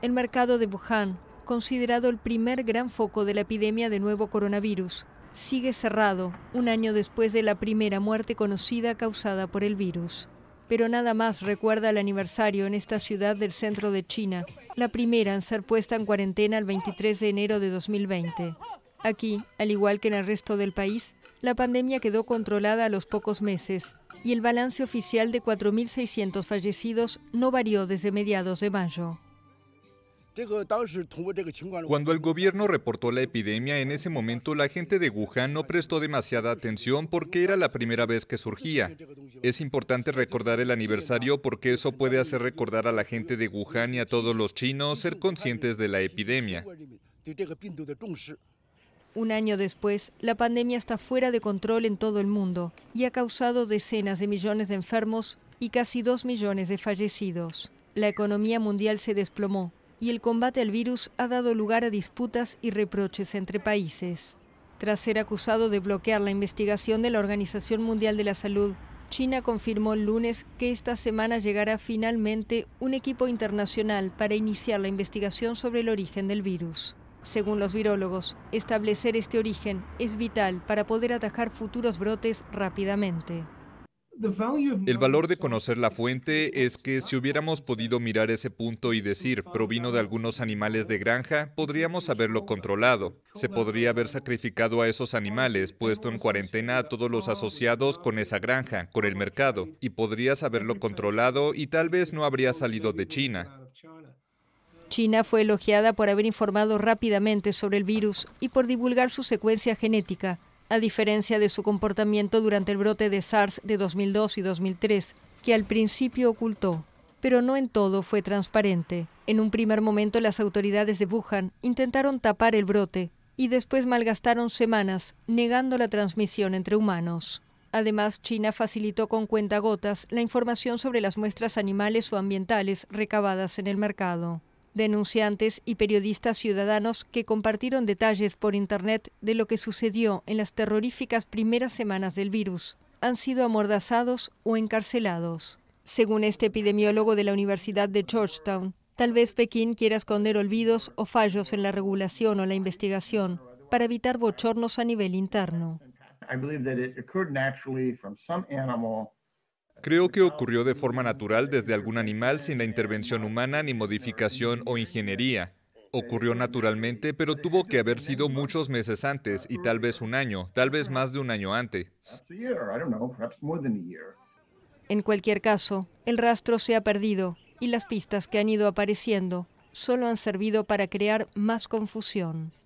El mercado de Wuhan, considerado el primer gran foco de la epidemia de nuevo coronavirus, sigue cerrado un año después de la primera muerte conocida causada por el virus. Pero nada más recuerda el aniversario en esta ciudad del centro de China, la primera en ser puesta en cuarentena el 23 de enero de 2020. Aquí, al igual que en el resto del país, la pandemia quedó controlada a los pocos meses y el balance oficial de 4.600 fallecidos no varió desde mediados de mayo. Cuando el gobierno reportó la epidemia, en ese momento la gente de Wuhan no prestó demasiada atención porque era la primera vez que surgía. Es importante recordar el aniversario porque eso puede hacer recordar a la gente de Wuhan y a todos los chinos ser conscientes de la epidemia. Un año después, la pandemia está fuera de control en todo el mundo y ha causado decenas de millones de enfermos y casi dos millones de fallecidos. La economía mundial se desplomó y el combate al virus ha dado lugar a disputas y reproches entre países. Tras ser acusado de bloquear la investigación de la Organización Mundial de la Salud, China confirmó el lunes que esta semana llegará finalmente un equipo internacional para iniciar la investigación sobre el origen del virus. Según los virólogos, establecer este origen es vital para poder atajar futuros brotes rápidamente. El valor de conocer la fuente es que si hubiéramos podido mirar ese punto y decir, provino de algunos animales de granja, podríamos haberlo controlado. Se podría haber sacrificado a esos animales, puesto en cuarentena a todos los asociados con esa granja, con el mercado, y podrías haberlo controlado y tal vez no habría salido de China. China fue elogiada por haber informado rápidamente sobre el virus y por divulgar su secuencia genética a diferencia de su comportamiento durante el brote de SARS de 2002 y 2003, que al principio ocultó, pero no en todo fue transparente. En un primer momento las autoridades de Wuhan intentaron tapar el brote y después malgastaron semanas negando la transmisión entre humanos. Además, China facilitó con cuentagotas la información sobre las muestras animales o ambientales recabadas en el mercado denunciantes y periodistas ciudadanos que compartieron detalles por Internet de lo que sucedió en las terroríficas primeras semanas del virus, han sido amordazados o encarcelados. Según este epidemiólogo de la Universidad de Georgetown, tal vez Pekín quiera esconder olvidos o fallos en la regulación o la investigación para evitar bochornos a nivel interno. I believe that it occurred naturally from some animal Creo que ocurrió de forma natural desde algún animal sin la intervención humana ni modificación o ingeniería. Ocurrió naturalmente, pero tuvo que haber sido muchos meses antes y tal vez un año, tal vez más de un año antes. En cualquier caso, el rastro se ha perdido y las pistas que han ido apareciendo solo han servido para crear más confusión.